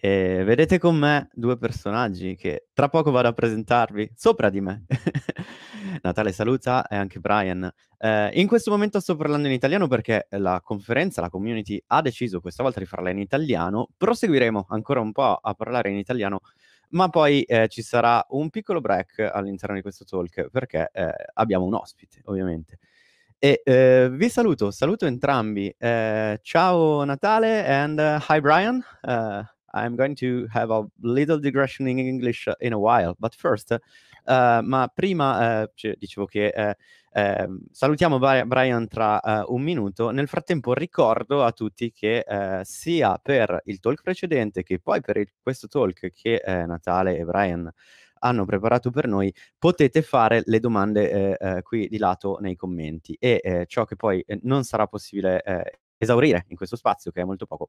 E vedete con me due personaggi che tra poco vado a presentarvi sopra di me. Natale saluta e anche Brian. Eh, in questo momento sto parlando in italiano perché la conferenza, la community ha deciso questa volta di farla in italiano. Proseguiremo ancora un po' a parlare in italiano, ma poi eh, ci sarà un piccolo break all'interno di questo talk perché eh, abbiamo un ospite, ovviamente. E eh, vi saluto, saluto entrambi. Eh, ciao Natale and uh, hi Brian. Uh, I'm going to have a little digression in English uh, in a while, but first, uh, ma prima uh, cioè, dicevo che uh, salutiamo Brian tra eh, un minuto. Nel frattempo ricordo a tutti che eh, sia per il talk precedente che poi per il, questo talk che Natale e Brian hanno preparato per noi, potete fare le domande qui di lato nei commenti e ciò che poi non sarà possibile esaurire in questo spazio che è molto poco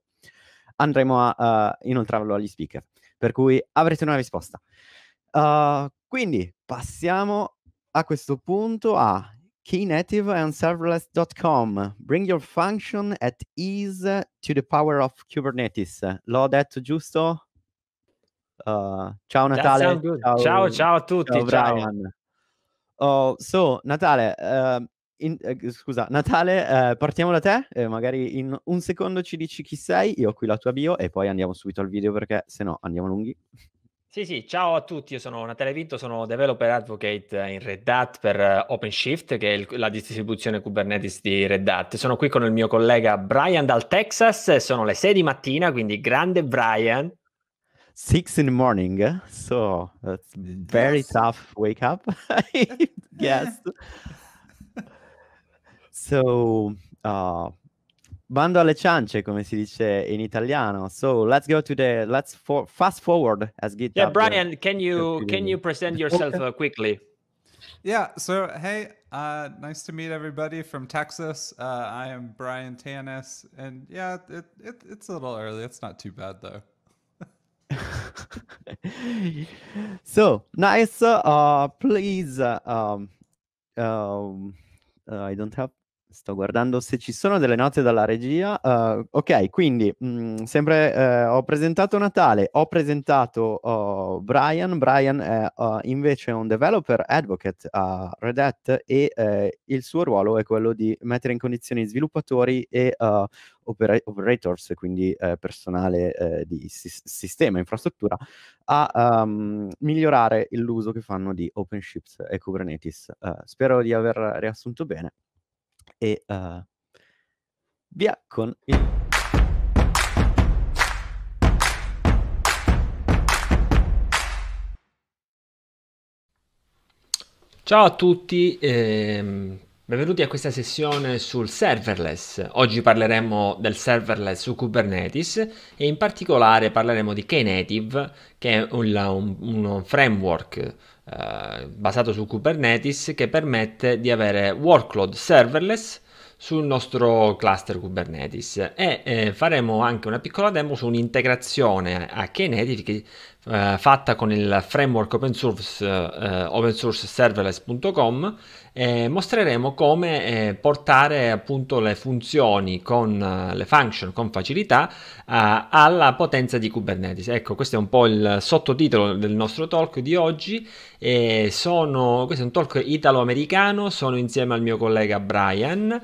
andremo a uh, inoltrarlo agli speaker, per cui avrete una risposta. Uh, quindi passiamo a questo punto a keynative and serverless.com. Bring your function at ease to the power of Kubernetes. L'ho detto giusto? Uh, ciao Natale. Ciao, ciao, a tutti. Ciao, Brian. Ciao. Oh, so, Natale, uh, in, eh, scusa, Natale, eh, partiamo da te, eh, magari in un secondo ci dici chi sei, io ho qui la tua bio e poi andiamo subito al video perché se no andiamo lunghi. Sì, sì, ciao a tutti, io sono Natale Vinto, sono Developer Advocate eh, in Red Hat per eh, OpenShift, che è il, la distribuzione Kubernetes di Red Hat. Sono qui con il mio collega Brian dal Texas, sono le 6 di mattina, quindi grande Brian. 6 in the morning, so that's very tough wake up, I guess. So, uh, bando alle ciance, come si dice in Italiano. So let's go to the let's for, fast forward as GitHub. Yeah, Brian, can you can you present yourself uh, quickly? Yeah. So hey, uh, nice to meet everybody from Texas. Uh, I am Brian Tanis, and yeah, it, it, it's a little early. It's not too bad though. so nice. Uh, please. Uh, um, um uh, I don't have Sto guardando se ci sono delle note dalla regia. Uh, ok, quindi mh, mm, sempre eh, ho presentato Natale, ho presentato oh, Brian. Brian è uh, invece un developer advocate a Red Hat e eh, il suo ruolo è quello di mettere in condizioni sviluppatori e uh, opera- operators, quindi eh, personale di si- sistema, infrastruttura, a um, migliorare l'uso che fanno di OpenShift e Kubernetes. spero di aver riassunto bene. E uh, via con il... Ciao a tutti, ehm, benvenuti a questa sessione sul serverless. Oggi parleremo del serverless su Kubernetes e in particolare parleremo di Knative, che è un, un, un framework eh, basato su Kubernetes che permette di avere workload serverless sul nostro cluster Kubernetes e eh, faremo anche una piccola demo su un'integrazione a Knative che eh, fatta con il framework open source, eh, eh open source serverless.com e mostreremo come eh, portare appunto le funzioni con eh, le function con facilità eh, alla potenza di Kubernetes. Ecco, questo è un po' il sottotitolo del nostro talk di oggi. Sono, questo è un talk italo-americano, sono insieme al mio collega Brian,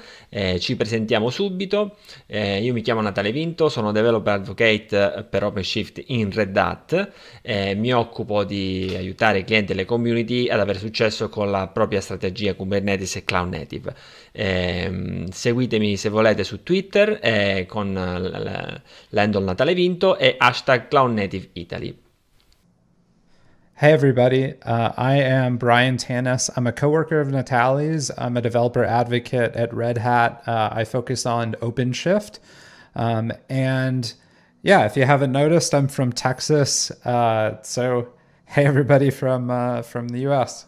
ci presentiamo subito. io mi chiamo Natale Vinto, sono developer advocate per OpenShift in Red Hat eh, mi occupo di aiutare i clienti e le community ad avere successo con la propria strategia Kubernetes e Cloud Native. Eh, seguitemi se volete su Twitter eh, con l'handle Natale Vinto e hashtag Cloud Native Italy. Hey, everybody. Uh, I am Brian Tannis. I'm a coworker of Natalie's. I'm a developer advocate at Red Hat. Uh, I focus on OpenShift. Um, and yeah, if you haven't noticed, I'm from Texas. Uh, so, hey everybody from, uh, from the US.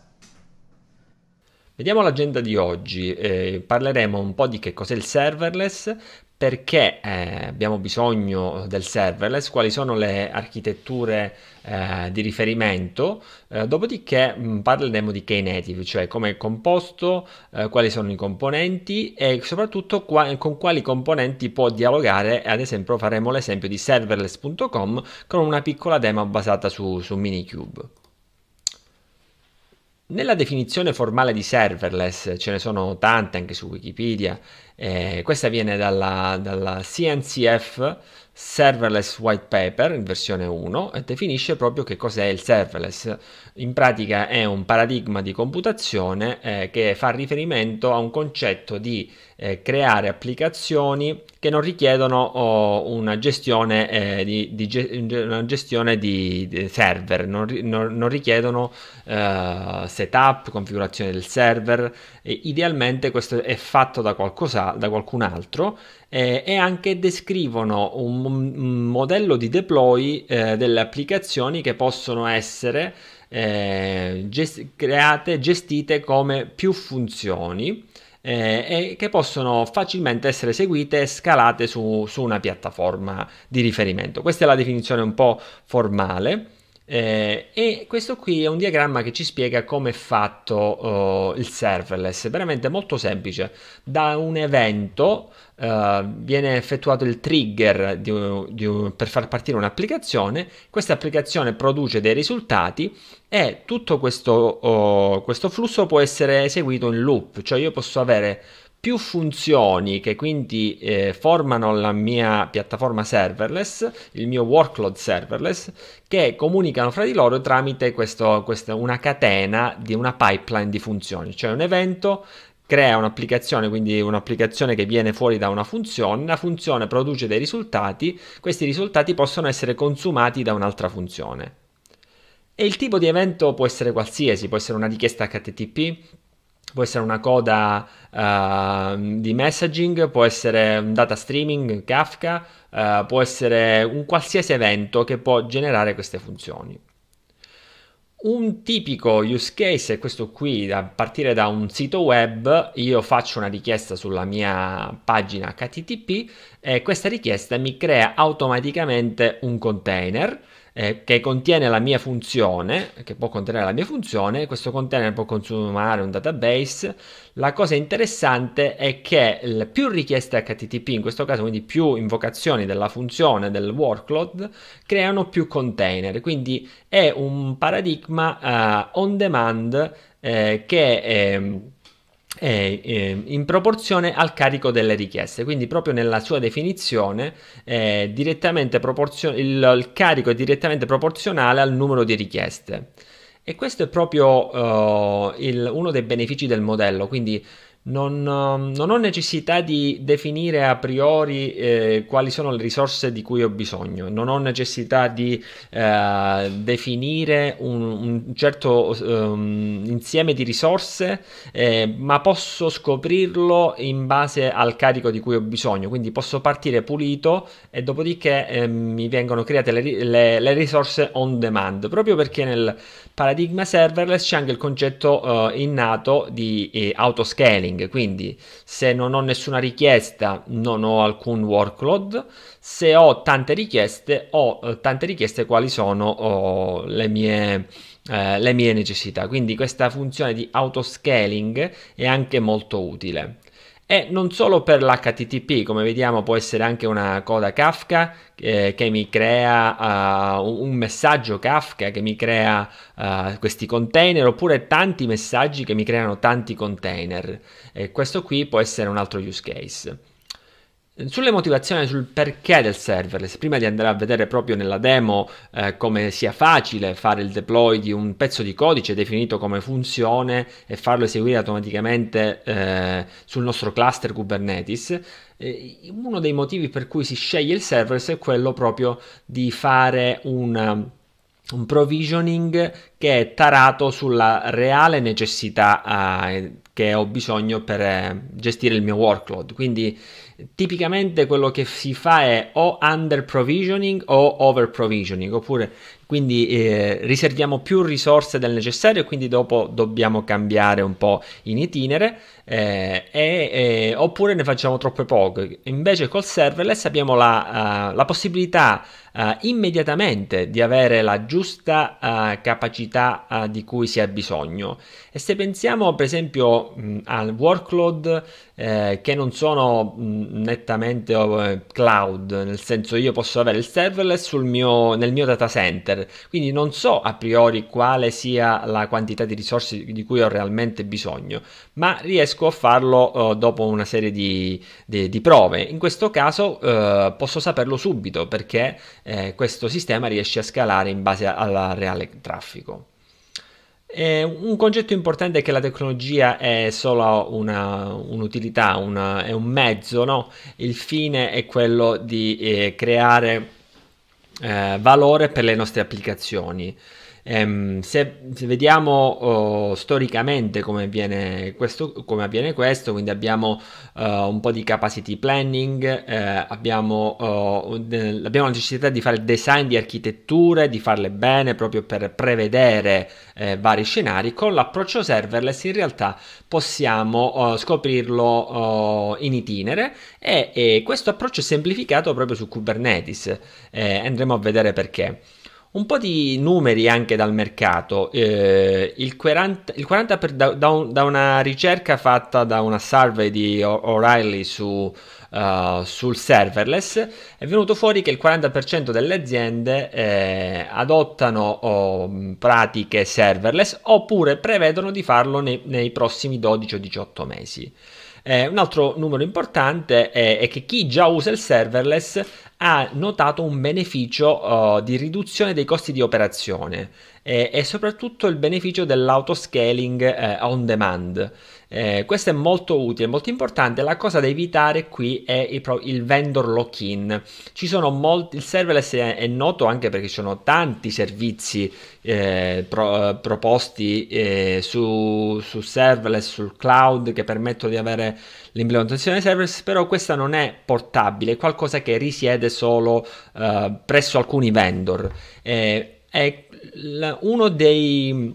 Vediamo l'agenda di oggi, eh, parleremo un po' di che cos'è il serverless, perché eh, abbiamo bisogno del serverless, quali sono le architetture eh, di riferimento, eh, dopodiché mh, mm, parleremo di Knative, cioè come è composto, eh, quali sono i componenti e soprattutto qua, con quali componenti può dialogare, ad esempio faremo l'esempio di serverless.com con una piccola demo basata su, su Minikube. Nella definizione formale di serverless, ce ne sono tante anche su Wikipedia, eh, questa viene dalla, dalla, CNCF Serverless White Paper in versione 1 e definisce proprio che cos'è il serverless. In pratica è un paradigma di computazione eh, che fa riferimento a un concetto di eh, creare applicazioni che non richiedono oh, una, gestione, eh, di, di una gestione, di, server, non, non, non richiedono eh, setup, configurazione del server. E idealmente questo è fatto da, qualcosa, da qualcun altro eh, e anche descrivono un, un modello di deploy eh, delle applicazioni che possono essere eh, gest create, gestite come più funzioni eh, e che possono facilmente essere seguite e scalate su, su una piattaforma di riferimento. Questa è la definizione un po' formale. Eh, e questo qui è un diagramma che ci spiega come è fatto uh, il serverless, veramente molto semplice. Da un evento uh, viene effettuato il trigger di un, di un, per far partire un'applicazione, questa applicazione produce dei risultati e tutto questo, uh, questo flusso può essere eseguito in loop, cioè io posso avere più funzioni che quindi eh, formano la mia piattaforma serverless, il mio workload serverless, che comunicano fra di loro tramite questo, questa, una catena di una pipeline di funzioni, cioè un evento crea un'applicazione, quindi un'applicazione che viene fuori da una funzione, la funzione produce dei risultati, questi risultati possono essere consumati da un'altra funzione. E il tipo di evento può essere qualsiasi, può essere una richiesta HTTP, può essere una coda uh, di messaging, può essere un data streaming, Kafka, uh, può essere un qualsiasi evento che può generare queste funzioni. Un tipico use case è questo qui, a partire da un sito web, io faccio una richiesta sulla mia pagina HTTP e questa richiesta mi crea automaticamente un container eh, che contiene la mia funzione, che può contenere la mia funzione, questo container può consumare un database. La cosa interessante è che più richieste HTTP, in questo caso quindi più invocazioni della funzione, del workload, creano più container, quindi è un paradigma eh, on demand eh, che... Eh, Ehm, in proporzione al carico delle richieste quindi proprio nella sua definizione eh, il, il, carico è direttamente proporzionale al numero di richieste e questo è proprio oh, il, uno dei benefici del modello quindi non, um, non, ho necessità di definire a priori eh, quali sono le risorse di cui ho bisogno, non ho necessità di eh, definire un, un certo um, insieme di risorse, eh, ma posso scoprirlo in base al carico di cui ho bisogno, quindi posso partire pulito e dopodiché eh, mi vengono create le, le, le, risorse on demand, proprio perché nel paradigma serverless c'è anche il concetto eh, innato di eh, autoscaling scaling, quindi se non ho nessuna richiesta non ho alcun workload, se ho tante richieste ho eh, tante richieste quali sono le mie, eh, le mie necessità, quindi questa funzione di autoscaling è anche molto utile e non solo per l'HTTP, come vediamo può essere anche una coda Kafka eh, che mi crea uh, un messaggio Kafka, che mi crea uh, questi container, oppure tanti messaggi che mi creano tanti container. E questo qui può essere un altro use case. Sulle motivazioni, sul perché del serverless, prima di andare a vedere proprio nella demo eh, come sia facile fare il deploy di un pezzo di codice definito come funzione e farlo eseguire automaticamente eh, sul nostro cluster Kubernetes, eh, uno dei motivi per cui si sceglie il serverless è quello proprio di fare un um, un provisioning che è tarato sulla reale necessità eh, che ho bisogno per eh, gestire il mio workload. Quindi tipicamente quello che si fa è o under provisioning o over provisioning, oppure quindi eh, riserviamo più risorse del necessario e quindi dopo dobbiamo cambiare un po' in itinere eh, eh, oppure ne facciamo troppe poche. Invece col serverless abbiamo la, uh, la possibilità uh, immediatamente di avere la giusta uh, capacità di cui si ha bisogno. E se pensiamo per esempio mh, al workload eh, che non sono mh, nettamente oh, cloud, nel senso io posso avere il serverless mio, nel mio data center, quindi non so a priori quale sia la quantità di risorse di cui ho realmente bisogno, ma riesco riesco a farlo eh, dopo una serie di, di, di, prove. In questo caso eh, posso saperlo subito perché eh, questo sistema riesce a scalare in base al reale traffico. E un concetto importante è che la tecnologia è solo un'utilità, un è un mezzo, no? il fine è quello di eh, creare eh, valore per le nostre applicazioni. Ehm, se, se, vediamo oh, storicamente come avviene, questo, come avviene, questo, quindi abbiamo uh, un po' di capacity planning, eh, abbiamo, uh, abbiamo, la necessità di fare design di architetture, di farle bene proprio per prevedere eh, vari scenari. Con l'approccio serverless in realtà possiamo uh, scoprirlo oh, in itinere e, e, questo approccio è semplificato proprio su Kubernetes. Eh, andremo a vedere perché. Un po' di numeri anche dal mercato. Eh, il 40%, il 40 per, da, da, un, da, una ricerca fatta da una survey di O'Reilly su, uh, sul serverless è venuto fuori che il 40% delle aziende eh, adottano oh, pratiche serverless oppure prevedono di farlo nei, nei prossimi 12 o 18 mesi. Eh, un altro numero importante è, è, che chi già usa il serverless ha notato un beneficio uh, di riduzione dei costi di operazione eh, e soprattutto il beneficio dell'autoscaling eh, on demand. Eh, questo è molto utile, molto importante. La cosa da evitare qui è il, il vendor lock-in. Ci sono molti, il serverless è, è, noto anche perché ci sono tanti servizi eh, pro, proposti eh, su, su, serverless, sul cloud che permettono di avere l'implementazione serverless, però questa non è portabile, è qualcosa che risiede solo eh, presso alcuni vendor. E eh, la, uno dei,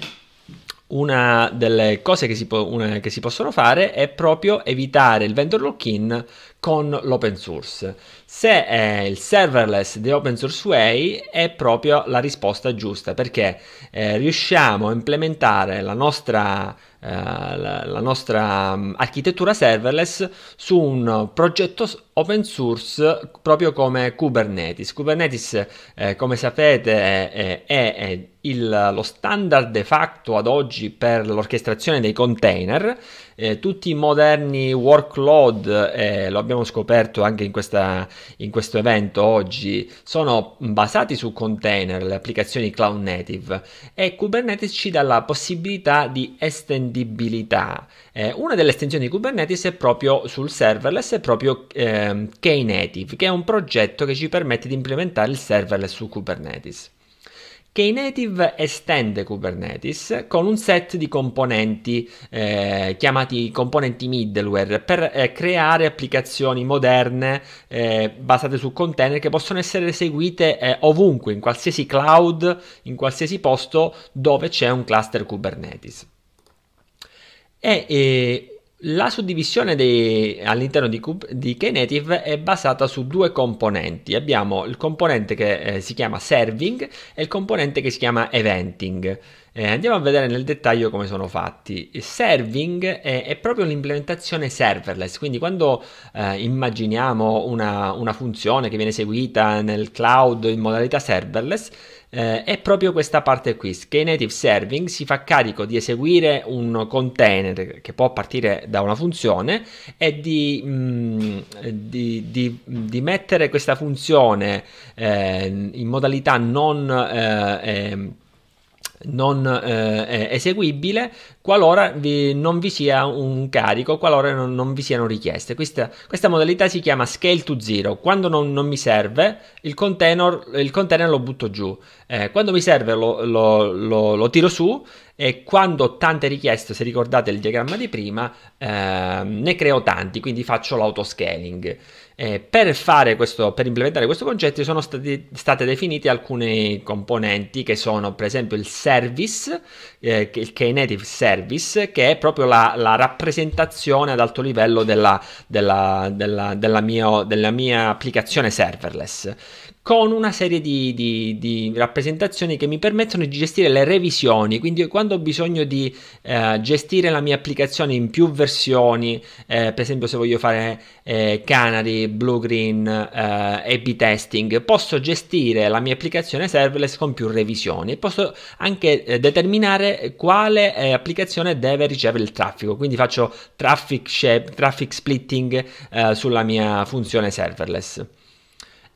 una delle cose che si, po- una, che si, possono fare è proprio evitare il vendor lock-in con l'open source. Se è il serverless di Open Source Way è proprio la risposta giusta perché eh, riusciamo a implementare la nostra, eh, la, la nostra mm, architettura serverless su un progetto open source proprio come Kubernetes. Kubernetes, eh, come sapete, è, è, è il, lo standard de facto ad oggi per l'orchestrazione dei container. Eh, tutti i moderni workload, eh, lo abbiamo scoperto anche in, questa, in, questo evento oggi, sono basati su container, le applicazioni cloud native e Kubernetes ci dà la possibilità di estendibilità. Eh, una delle estensioni di Kubernetes è proprio sul serverless, è proprio eh, Knative, ehm, che è un progetto che ci permette di implementare il serverless su Kubernetes. Knative estende Kubernetes con un set di componenti eh, chiamati componenti middleware per eh, creare applicazioni moderne eh, basate su container che possono essere eseguite eh, ovunque, in qualsiasi cloud, in qualsiasi posto dove c'è un cluster Kubernetes. E, eh, la suddivisione dei, all'interno di, di Knative è basata su due componenti. Abbiamo il componente che eh, si chiama serving e il componente che si chiama eventing. Eh, andiamo a vedere nel dettaglio come sono fatti. serving è, è proprio l'implementazione serverless, quindi quando eh, immaginiamo una, una funzione che viene eseguita nel cloud in modalità serverless, eh, è proprio questa parte qui, che Native Serving si fa carico di eseguire un container che può partire da una funzione e di, mh, mm, di, di, di mettere questa funzione eh, in modalità non... Eh, ehm, non eh, eseguibile qualora vi, non vi sia un carico, qualora non, non vi siano richieste. Questa, questa, modalità si chiama scale to zero. Quando non, non mi serve, il container, il container, lo butto giù. Eh, quando mi serve, lo, lo, lo, lo tiro su e quando ho tante richieste, se ricordate il diagramma di prima, eh, ne creo tanti, quindi faccio l'autoscaling. Eh, per, questo, per, implementare questo concetto sono stati, state definite alcune componenti che sono per esempio il service, eh, che, native service, che è proprio la, la rappresentazione ad alto livello della, della, della, della mio, mia applicazione serverless con una serie di, di, di, rappresentazioni che mi permettono di gestire le revisioni, quindi quando ho bisogno di eh, gestire la mia applicazione in più versioni, eh, per esempio se voglio fare eh, Canary, Blue Green, eh, A-B testing, posso gestire la mia applicazione serverless con più revisioni e posso anche eh, determinare quale eh, applicazione deve ricevere il traffico, quindi faccio traffic, shape, traffic splitting eh, sulla mia funzione serverless.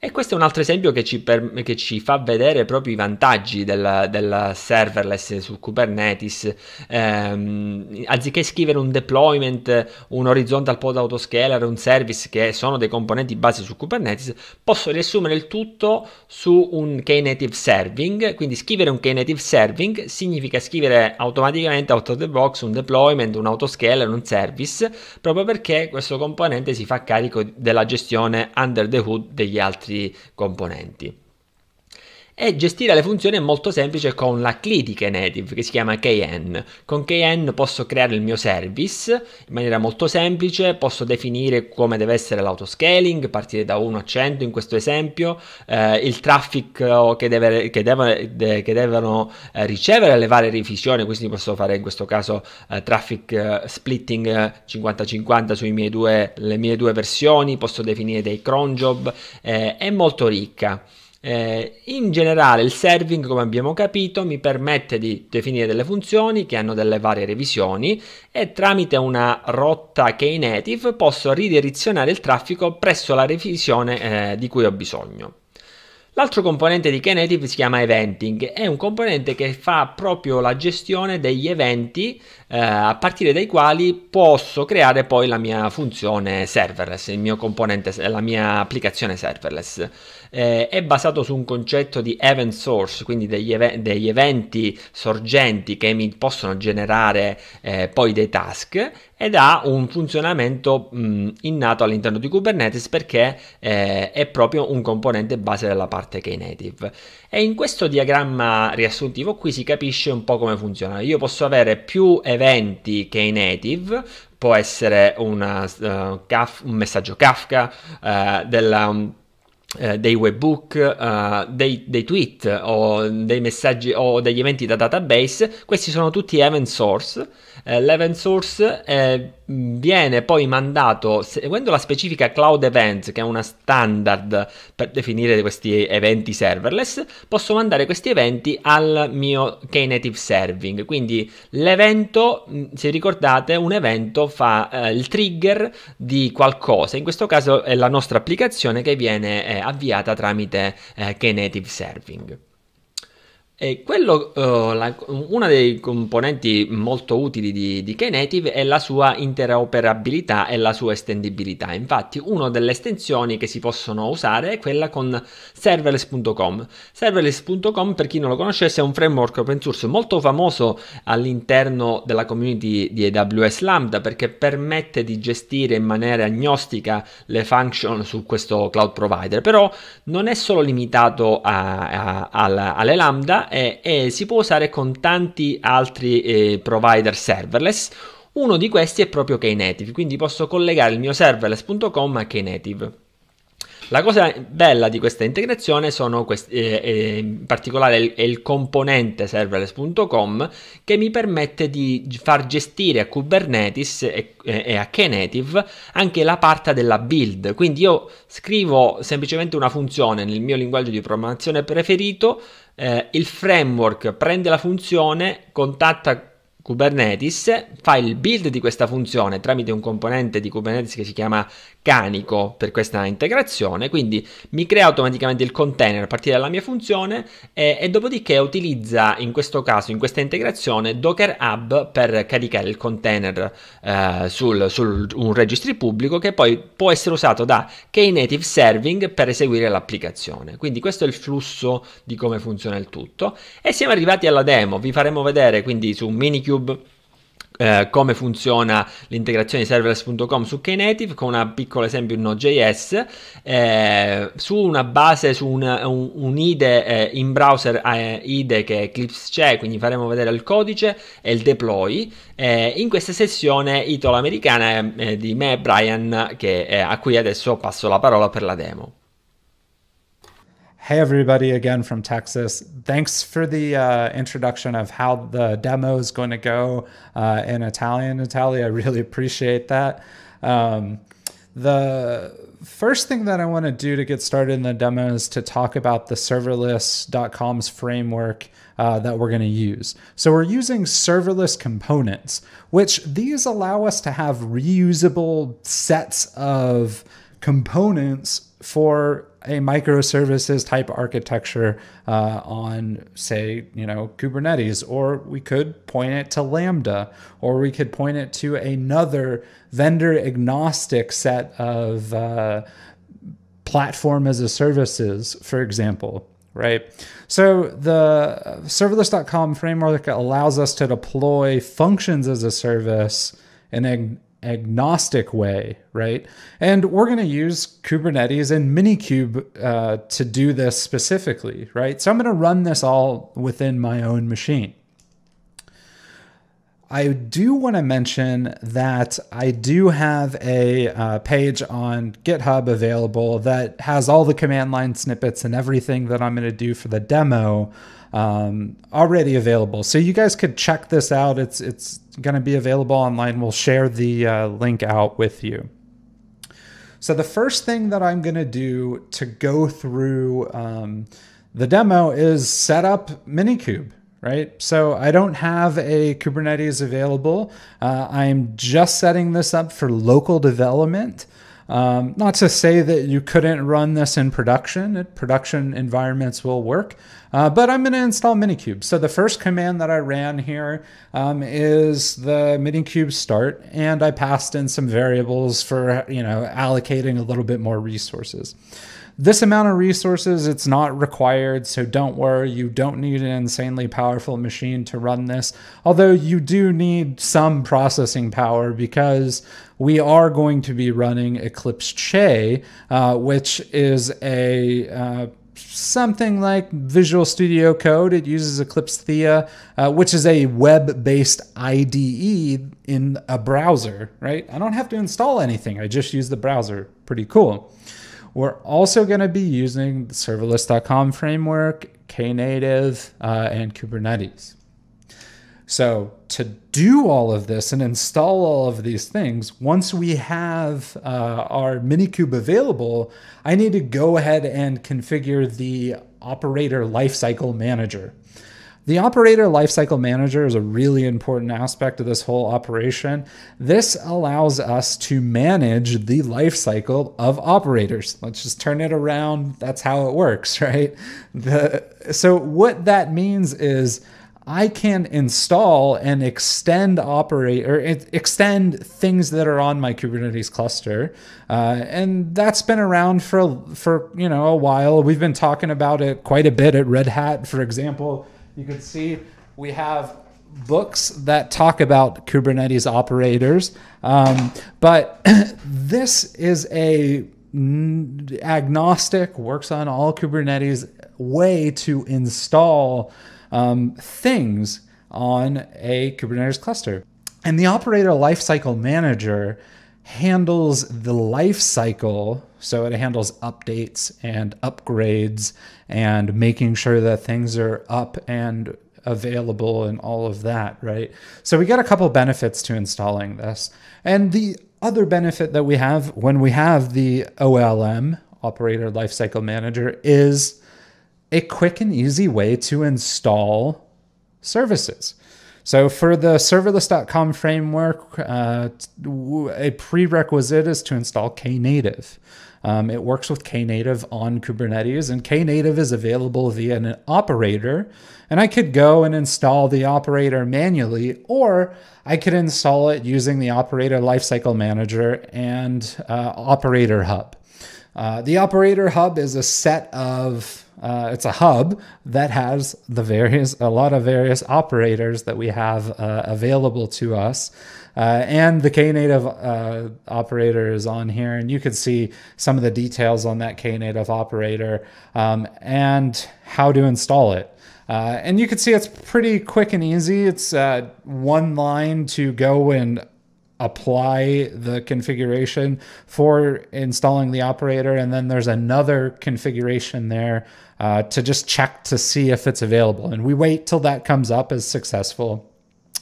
E questo è un altro esempio che ci, per, che ci fa vedere proprio i vantaggi del, del serverless su Kubernetes. Eh, anziché scrivere un deployment, un horizontal pod autoscaler, un service che sono dei componenti base su Kubernetes, posso riassumere il tutto su un Knative serving. Quindi scrivere un Knative serving significa scrivere automaticamente out of the box un deployment, un autoscaler, un service, proprio perché questo componente si fa carico della gestione under the hood degli altri altri componenti e gestire le funzioni è molto semplice con la client che è native che si chiama KN. Con KN posso creare il mio service in maniera molto semplice, posso definire come deve essere l'autoscaling, partire da 1 a 100 in questo esempio, eh, il traffic oh, che, deve, che, deve, de, che devono eh, ricevere le varie revisioni, quindi posso fare in questo caso eh, traffic eh, splitting 50-50 eh, sulle mie due versioni, posso definire dei cron job, eh, è molto ricca. Eh, in generale il serving, come abbiamo capito, mi permette di definire delle funzioni che hanno delle varie revisioni e tramite una rotta Knative posso ridirezionare il traffico presso la revisione eh, di cui ho bisogno. L'altro componente di Knative si chiama Eventing, è un componente che fa proprio la gestione degli eventi eh, a partire dai quali posso creare poi la mia funzione serverless, mio la mia applicazione serverless eh, è basato su un concetto di event source, quindi degli, ev- degli eventi sorgenti che mi possono generare eh, poi dei task ed ha un funzionamento mh, innato all'interno di Kubernetes perché eh, è proprio un componente base della parte Knative. E in questo diagramma riassuntivo qui si capisce un po' come funziona. Io posso avere più eventi Knative, può essere una, uh, Kaf- un messaggio Kafka, uh, della, um, eh, dei webbook, eh, dei, dei, tweet o dei messaggi o degli eventi da database, questi sono tutti event source. Eh, l'event source eh, viene poi mandato seguendo la specifica cloud event, che è una standard per definire questi eventi serverless, posso mandare questi eventi al mio Knative serving. Quindi l'evento, mm, se ricordate, un evento fa eh, il trigger di qualcosa. In questo caso è la nostra applicazione che viene avviata tramite eh, Knative Serving. E quello, uh, la, una dei componenti molto utili di, di Knative è la sua interoperabilità e la sua estendibilità. Infatti, una delle estensioni che si possono usare è quella con serverless.com. Serverless.com, per chi non lo conoscesse, è un framework open source molto famoso all'interno della community di AWS Lambda perché permette di gestire in maniera agnostica le function su questo cloud provider. Però non è solo limitato a, a, a, alle Lambda e, e si può usare con tanti altri eh, provider serverless. Uno di questi è proprio Knative, quindi posso collegare il mio serverless.com a Knative. La cosa bella di questa integrazione sono questi, eh, eh, in particolare il, il componente serverless.com che mi permette di far gestire a Kubernetes e, e, e, a Knative anche la parte della build. Quindi io scrivo semplicemente una funzione nel mio linguaggio di programmazione preferito, eh, il framework prende la funzione, contatta Kubernetes, fa il build di questa funzione tramite un componente di Kubernetes che si chiama canico per questa integrazione, quindi mi crea automaticamente il container a partire dalla mia funzione e, e, dopodiché utilizza in questo caso, in questa integrazione, Docker Hub per caricare il container eh, su un registry pubblico che poi può essere usato da Knative Serving per eseguire l'applicazione. Quindi questo è il flusso di come funziona il tutto e siamo arrivati alla demo, vi faremo vedere quindi su Minikube eh, come funziona l'integrazione di serverless.com su Knative con un piccolo esempio in Node.js eh, su una base, su un, un, un IDE eh, in browser eh, IDE che Eclipse c'è, quindi faremo vedere il codice e il deploy. Eh, in questa sessione italo-americana di me e Brian che, a cui adesso passo la parola per la demo. Hey, everybody, again from Texas. Thanks for the uh, introduction of how the demo is going to go uh, in Italian, Natalia. I really appreciate that. Um, the first thing that I want to do to get started in the demo is to talk about the serverless.com's framework uh, that we're going to use. So we're using serverless components, which these allow us to have reusable sets of components for a microservices type architecture uh, on, say, you know, Kubernetes, or we could point it to Lambda, or we could point it to another vendor agnostic set of uh, platform as a services, for example right? So the serverless.com framework allows us to deploy functions as a service in an agnostic way, right? And we're going to use Kubernetes and Minikube uh, to do this specifically, right? So I'm going to run this all within my own machine. I do want to mention that I do have a uh, page on GitHub available that has all the command line snippets and everything that I'm going to do for the demo um, already available. So you guys could check this out. It's it's going to be available online. We'll share the uh, link out with you. So the first thing that I'm going to do to go through um, the demo is set up Minikube right? So I don't have a Kubernetes available. Uh, I'm just setting this up for local development. Um, not to say that you couldn't run this in production, it, production environments will work, uh, but I'm going to install Minikube. So the first command that I ran here um, is the Minikube start, and I passed in some variables for you know allocating a little bit more resources this amount of resources, it's not required, so don't worry, you don't need an insanely powerful machine to run this, although you do need some processing power because we are going to be running Eclipse Che, uh, which is a uh, something like Visual Studio Code. It uses Eclipse Thea, uh, which is a web based IDE in a browser, right? I don't have to install anything, I just use the browser. Pretty cool. We're also going to be using the serverless.com framework, Knative, uh, and Kubernetes. So to do all of this and install all of these things, once we have uh, our Minikube available, I need to go ahead and configure the operator lifecycle manager. The operator lifecycle manager is a really important aspect of this whole operation. This allows us to manage the lifecycle of operators. Let's just turn it around. That's how it works, right? The, so, what that means is I can install and extend operate or extend things that are on my Kubernetes cluster, uh, and that's been around for for you know a while. We've been talking about it quite a bit at Red Hat, for example you can see we have books that talk about Kubernetes operators, um, but this is a agnostic, works on all Kubernetes way to install um, things on a Kubernetes cluster. And the operator lifecycle manager handles the lifecycle. So it handles updates and upgrades and making sure that things are up and available and all of that, right? So we get a couple benefits to installing this. And the other benefit that we have when we have the OLM, Operator Lifecycle Manager, is a quick and easy way to install services. So for the serverless.com framework, uh, a prerequisite is to install Knative. Um, it works with Knative on Kubernetes, and Knative is available via an operator. And I could go and install the operator manually, or I could install it using the operator lifecycle manager and uh, operator hub. Uh, the operator hub is a set of uh, it's a hub that has the various a lot of various operators that we have uh, available to us. Uh, and the Knative uh, operator is on here, and you can see some of the details on that Knative operator um, and how to install it. Uh, and you can see it's pretty quick and easy. It's uh, one line to go and apply the configuration for installing the operator and then there's another configuration there uh, to just check to see if it's available. And we wait till that comes up as successful.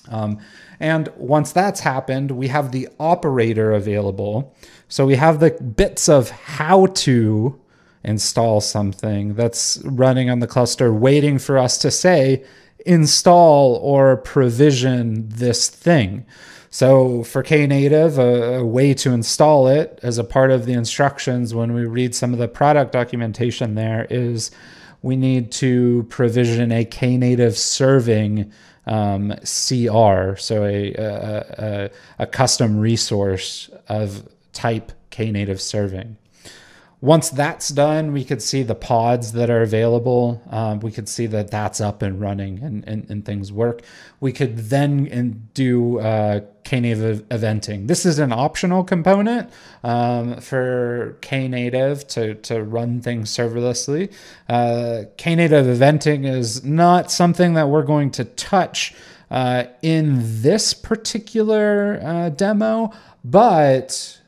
Um, and once that's happened, we have the operator available. So we have the bits of how to install something that's running on the cluster, waiting for us to say, install or provision this thing. So for Knative, a, a way to install it as a part of the instructions when we read some of the product documentation there is we need to provision a Knative serving um, CR, so a, a, a, a custom resource of type Knative serving. Once that's done, we could see the pods that are available. Um, we could see that that's up and running and, and, and things work. We could then do uh, Knative eventing. This is an optional component um, for Knative to, to run things serverlessly. Uh, Knative eventing is not something that we're going to touch uh, in this particular uh, demo, but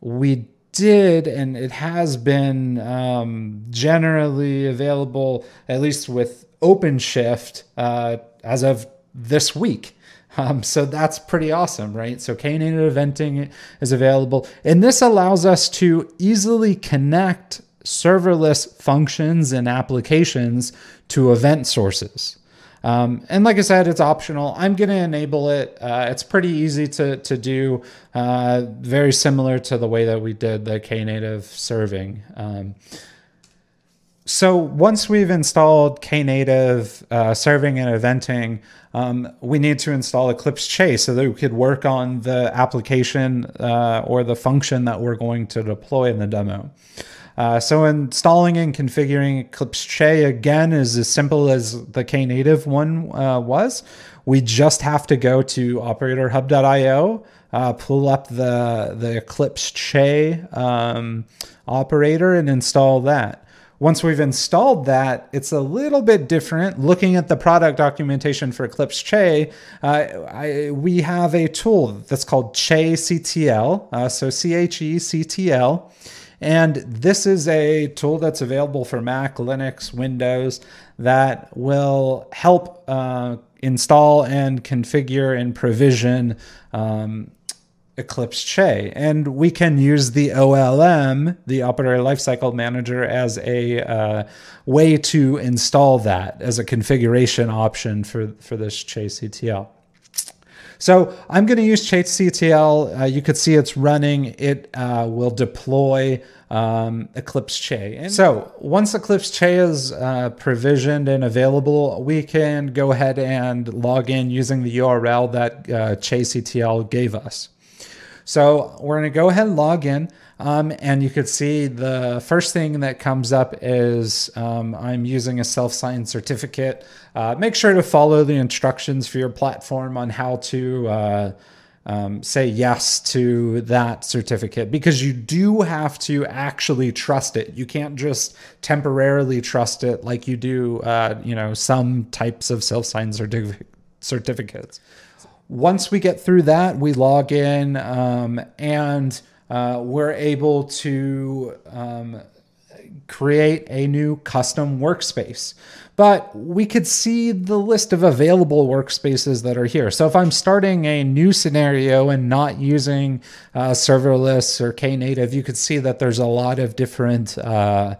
we did and it has been um, generally available, at least with OpenShift, uh, as of this week. Um, so that's pretty awesome, right? So Knative eventing is available. And this allows us to easily connect serverless functions and applications to event sources. Um, and like I said, it's optional. I'm going to enable it. Uh, it's pretty easy to, to do, uh, very similar to the way that we did the Knative serving. Um, so once we've installed Knative uh, serving and eventing, um, we need to install Eclipse Chase so that we could work on the application uh, or the function that we're going to deploy in the demo. Uh, so installing and configuring Eclipse Che again is as simple as the Knative one uh, was. We just have to go to operatorhub.io, uh, pull up the, the Eclipse Che um, operator and install that. Once we've installed that, it's a little bit different. Looking at the product documentation for Eclipse Che, uh, I, we have a tool that's called Che CTL, uh, so C H E C T L. And this is a tool that's available for Mac, Linux, Windows that will help uh, install and configure and provision um, Eclipse Che. And we can use the OLM, the Operator Lifecycle Manager, as a uh, way to install that as a configuration option for, for this Che CTL. So I'm going to use Chase CTL. Uh, you could see it's running. It uh, will deploy um, Eclipse Che. And so once Eclipse Che is uh, provisioned and available, we can go ahead and log in using the URL that uh, CTL gave us. So we're going to go ahead and log in. Um, and you could see the first thing that comes up is um, I'm using a self-signed certificate. Uh, make sure to follow the instructions for your platform on how to uh, um, say yes to that certificate because you do have to actually trust it. You can't just temporarily trust it like you do, uh, you know, some types of self-signed certific certificates. Once we get through that, we log in um, and uh, we're able to um, create a new custom workspace. But we could see the list of available workspaces that are here. So if I'm starting a new scenario and not using uh, serverless or Knative, you could see that there's a lot of different uh,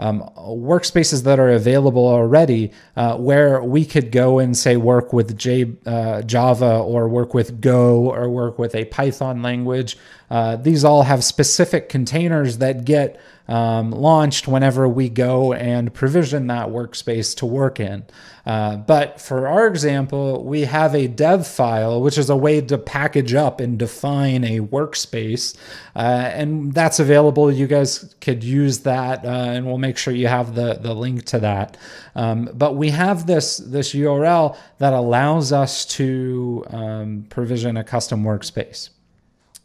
um, workspaces that are available already uh, where we could go and say work with J, uh, Java or work with Go or work with a Python language. Uh, these all have specific containers that get um, launched whenever we go and provision that workspace to work in. Uh, but for our example, we have a dev file, which is a way to package up and define a workspace. Uh, and that's available. You guys could use that, uh, and we'll make sure you have the, the link to that. Um, but we have this, this URL that allows us to um, provision a custom workspace.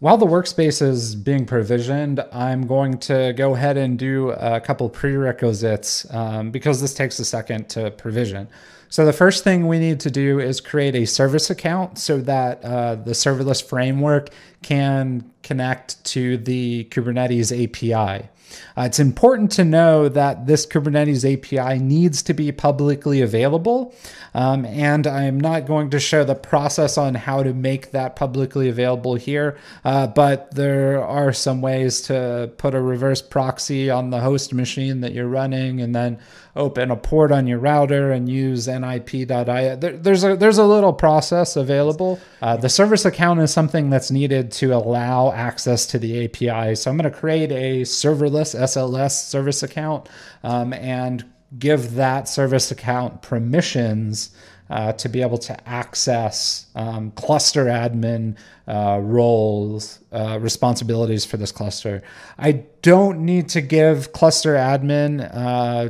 While the workspace is being provisioned, I'm going to go ahead and do a couple prerequisites um, because this takes a second to provision. So the first thing we need to do is create a service account so that uh, the serverless framework can connect to the Kubernetes API. Uh, it's important to know that this Kubernetes API needs to be publicly available, um, and I'm not going to show the process on how to make that publicly available here, uh, but there are some ways to put a reverse proxy on the host machine that you're running and then open a port on your router and use nip.io. There, there's a there's a little process available. Uh, the service account is something that's needed to allow access to the API. So I'm going to create a serverless SLS service account um, and give that service account permissions. Uh, to be able to access um, cluster admin uh, roles, uh, responsibilities for this cluster. I don't need to give cluster admin uh,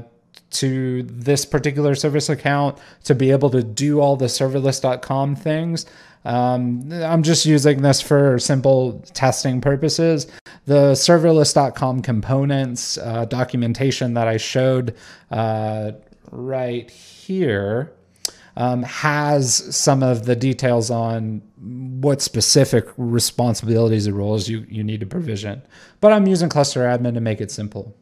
to this particular service account to be able to do all the serverless.com things. Um, I'm just using this for simple testing purposes. The serverless.com components uh, documentation that I showed uh, right here um, has some of the details on what specific responsibilities and roles you, you need to provision. But I'm using cluster admin to make it simple.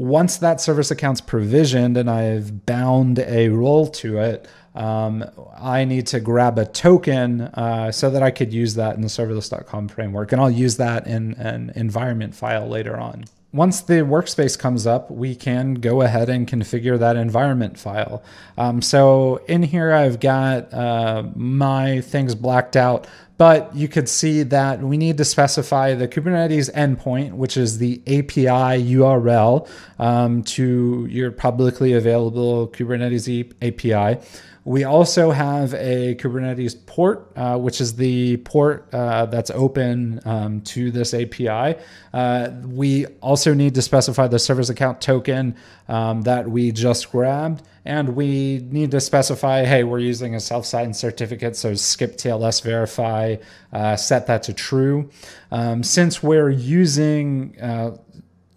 Once that service account's provisioned and I've bound a role to it, um, I need to grab a token uh, so that I could use that in the serverless.com framework. And I'll use that in an environment file later on. Once the workspace comes up, we can go ahead and configure that environment file. Um, so in here, I've got uh, my things blacked out, but you could see that we need to specify the Kubernetes endpoint, which is the API URL um, to your publicly available Kubernetes API. We also have a Kubernetes port, uh, which is the port uh, that's open um, to this API. Uh, we also need to specify the service account token um, that we just grabbed. And we need to specify, hey, we're using a self-signed certificate, so skip TLS verify, uh, set that to true. Um, since we're using uh,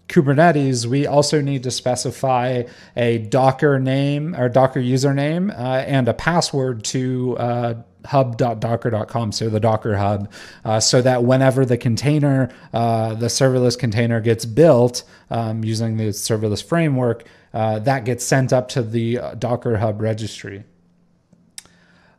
Kubernetes, we also need to specify a Docker name or Docker username uh, and a password to uh, hub.docker.com, so the Docker Hub, uh, so that whenever the container, uh, the serverless container gets built um, using the serverless framework, uh, that gets sent up to the uh, Docker Hub registry.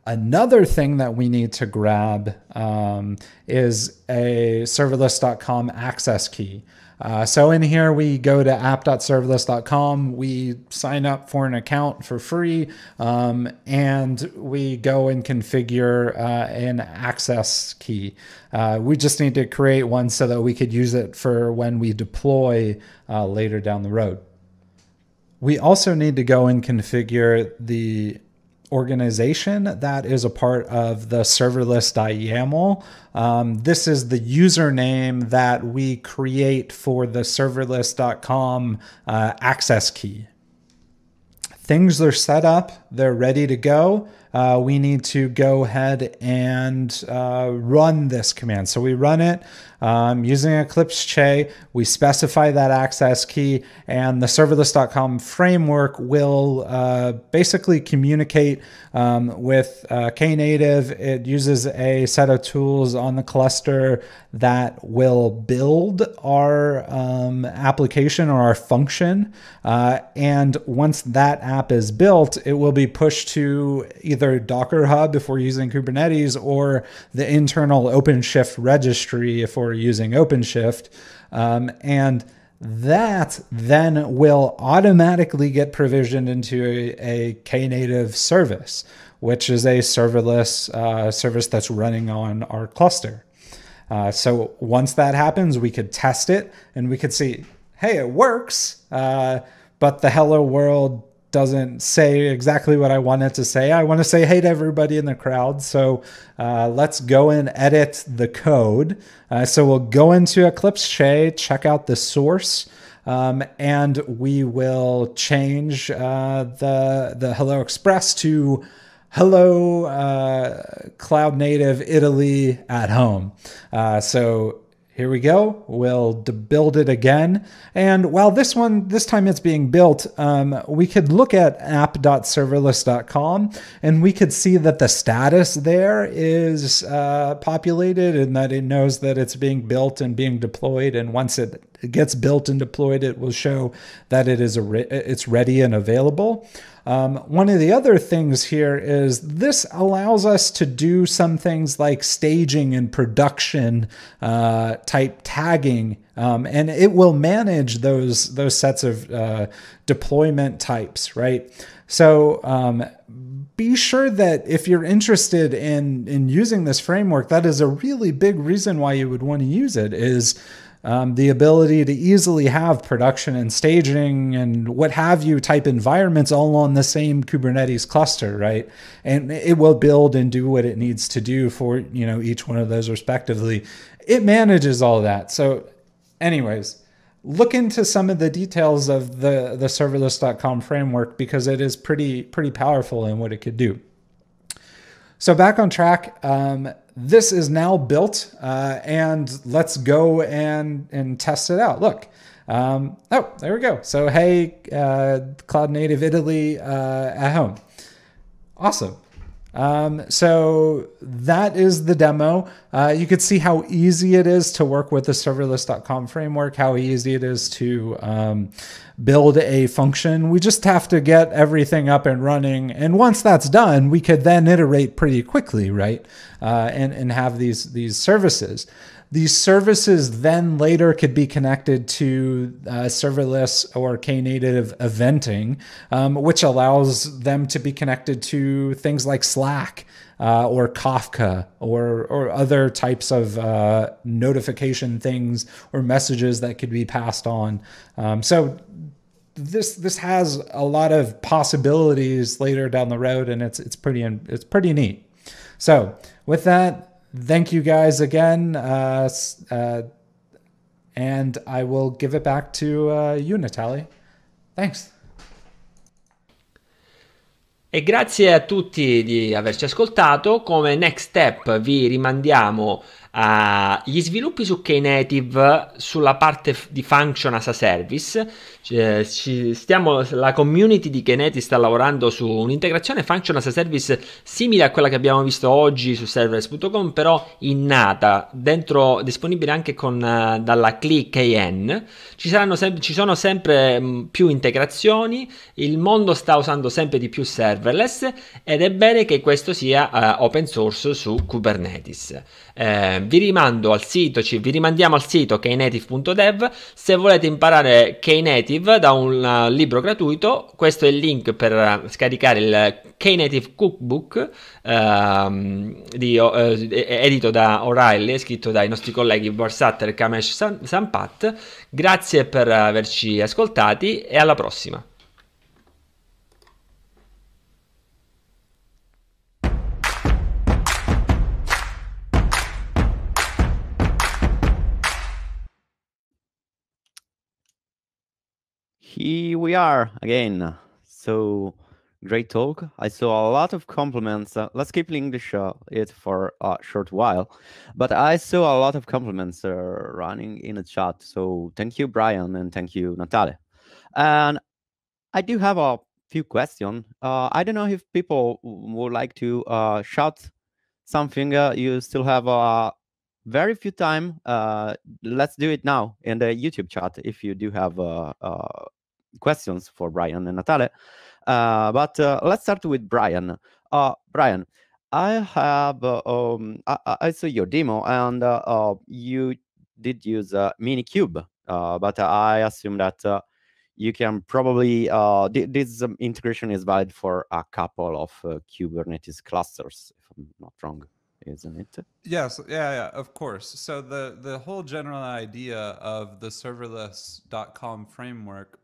Another thing that we need to grab um, is a serverless.com access key. Uh, so in here, we go to app.serverless.com. We sign up for an account for free, um, and we go and configure uh, an access key. Uh, we just need to create one so that we could use it for when we deploy uh, later down the road. We also need to go and configure the organization that is a part of the serverless.yaml. Um, this is the username that we create for the serverless.com uh, access key. Things are set up, they're ready to go. Uh, we need to go ahead and uh, run this command. So we run it. Um, using Eclipse Che, we specify that access key, and the serverless.com framework will uh, basically communicate um, with uh, Knative. It uses a set of tools on the cluster that will build our um, application or our function. Uh, and once that app is built, it will be pushed to either Docker Hub if we're using Kubernetes or the internal OpenShift registry if we're or using OpenShift. Um, and that then will automatically get provisioned into a, a Knative service, which is a serverless uh, service that's running on our cluster. Uh, so once that happens, we could test it and we could see, hey, it works, uh, but the hello world doesn't say exactly what I wanted to say. I want to say hey to everybody in the crowd. So uh, let's go and edit the code. Uh, so we'll go into Eclipse Che, check out the source. Um, and we will change uh, the the Hello Express to Hello uh, Cloud Native Italy at Home. Uh, so here we go. We'll build it again. And while this one, this time it's being built, um, we could look at app.serverless.com and we could see that the status there is uh, populated and that it knows that it's being built and being deployed. And once it gets built and deployed, it will show that it is re it's ready and available. Um, one of the other things here is this allows us to do some things like staging and production uh, type tagging, um, and it will manage those those sets of uh, deployment types, right? So um, be sure that if you're interested in in using this framework, that is a really big reason why you would want to use it is um, the ability to easily have production and staging and what have you type environments all on the same Kubernetes cluster, right? And it will build and do what it needs to do for you know each one of those respectively. It manages all that. So, anyways, look into some of the details of the the serverless.com framework because it is pretty pretty powerful in what it could do. So back on track, um, this is now built uh, and let's go and, and test it out. Look, um, oh, there we go. So hey, uh, Cloud Native Italy uh, at home. Awesome. Um, so that is the demo. Uh, you could see how easy it is to work with the serverless.com framework, how easy it is to um, build a function. We just have to get everything up and running. And once that's done, we could then iterate pretty quickly, right? Uh, and, and have these, these services. These services then later could be connected to uh, serverless or Knative eventing, um, which allows them to be connected to things like Slack. Uh, or Kafka or or other types of uh, notification things or messages that could be passed on. Um, so this this has a lot of possibilities later down the road, and it's it's pretty it's pretty neat. So with that, thank you guys again, uh, uh, and I will give it back to uh, you, Natalie. Thanks. E grazie a tutti di averci ascoltato. Come next step vi rimandiamo Uh, gli sviluppi su Knative sulla parte f- di function as a service, cioè, stiamo, la community di Knative sta lavorando su un'integrazione function as a service simile a quella che abbiamo visto oggi su serverless.com, però innata, dentro, disponibile anche con, uh, dalla CLI KN. Ci, sem- ci, sono sempre mh, mm, più integrazioni, il mondo sta usando sempre di più serverless ed è bene che questo sia uh, open source su Kubernetes. Eh, vi rimando al sito, ci, vi rimandiamo al sito knative.dev se volete imparare Knative da un uh, libro gratuito. Questo è il link per uh, scaricare il Knative Cookbook uh, di, eh, eh, edito da O'Reilly, e scritto dai nostri colleghi Borsatter e Kamesh Sampat. Grazie per averci ascoltati e alla prossima. Here we are again. So great talk. I saw a lot of compliments. Uh, let's keep English uh, it for a short while, but I saw a lot of compliments uh, running in the chat. So thank you, Brian, and thank you, Natale. And I do have a few questions. Uh, I don't know if people would like to uh, shout something. Uh, you still have a uh, very few time. Uh, let's do it now in the YouTube chat if you do have questions for Brian and Natale. Uh, but uh, let's start with Brian. Uh, Brian, I have um, I, I, saw your demo and you did use uh, Minikube, but I assume that you can probably uh, this um, integration is valid for a couple of uh, kubernetes clusters if i'm not wrong isn't it yes yeah, yeah of course so the the whole general idea of the serverless.com framework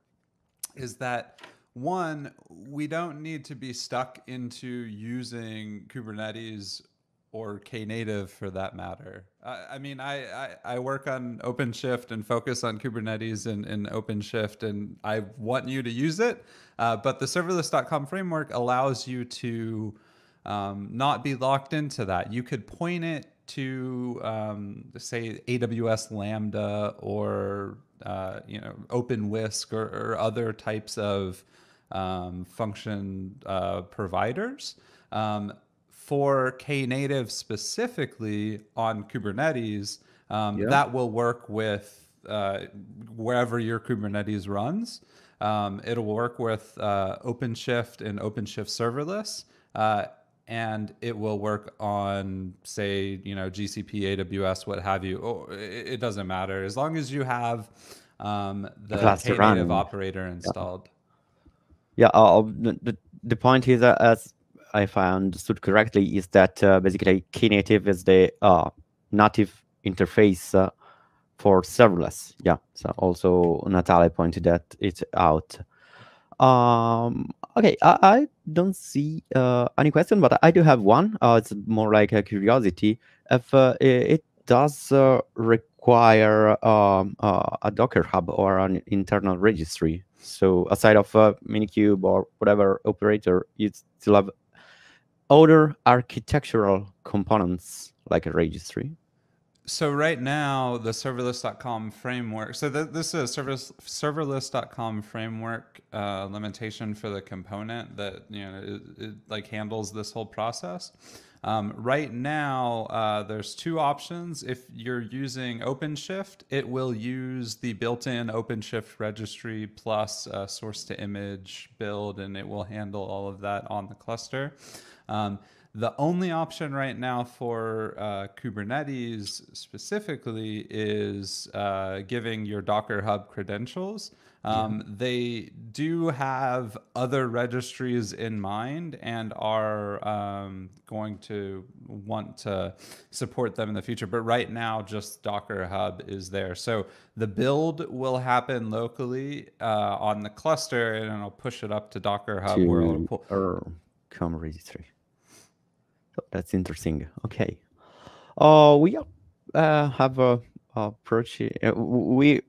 is that one, we don't need to be stuck into using Kubernetes or Knative for that matter. I, I mean, I, I, I, work on OpenShift and focus on Kubernetes and, and OpenShift, and I want you to use it. Uh, but the serverless.com framework allows you to um, not be locked into that. You could point it to, um, say, AWS Lambda or uh, you know, open whisk or, or other types of um, function uh, providers. Um, for Knative specifically on Kubernetes, um, yeah. that will work with uh, wherever your Kubernetes runs. Um, it'll work with uh, OpenShift and OpenShift serverless. Uh, and it will work on say you know gcp aws what have you oh, it, doesn't matter as long as you have um, the native operator installed yeah, yeah uh, the, the point is that as if i understood correctly is that uh, basically knative is the uh, native interface uh, for serverless yeah so also Natalie pointed that it out um, okay, I, I, don't see uh, any question, but I do have one. Uh, it's more like a curiosity. If uh, it does require um, a Docker Hub or an internal registry, so aside of Minikube or whatever operator, you still have other architectural components like a registry? so right now the serverless.com framework so th this is a service serverless.com framework uh, limitation for the component that you know it, it like handles this whole process um, right now uh, there's two options if you're using openshift it will use the built-in openshift registry plus uh, source to image build and it will handle all of that on the cluster um, the only option right now for uh, Kubernetes specifically is uh, giving your Docker Hub credentials. Um, yeah. They do have other registries in mind and are um, going to want to support them in the future. But right now, just Docker Hub is there. So the build will happen locally uh, on the cluster and it'll push it up to Docker Hub to, where it'll pull. Or come registry. So oh, that's interesting. Okay. Uh, we uh, have a approach. Uh, we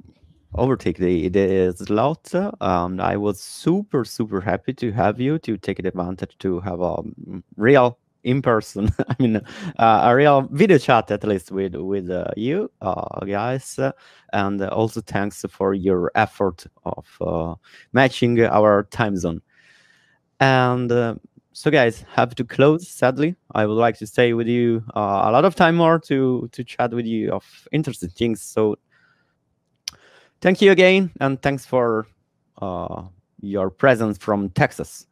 overtake the, the slot. Um, I was super, super happy to have you to take advantage to have a mm, real in person. I mean, uh, a real video chat at least with with uh, you uh, guys, and also thanks for your effort of uh, matching our time zone. And uh, so guys have to close sadly i would like to stay with you uh, a lot of time more to to chat with you of interesting things so thank you again and thanks for uh, your presence from texas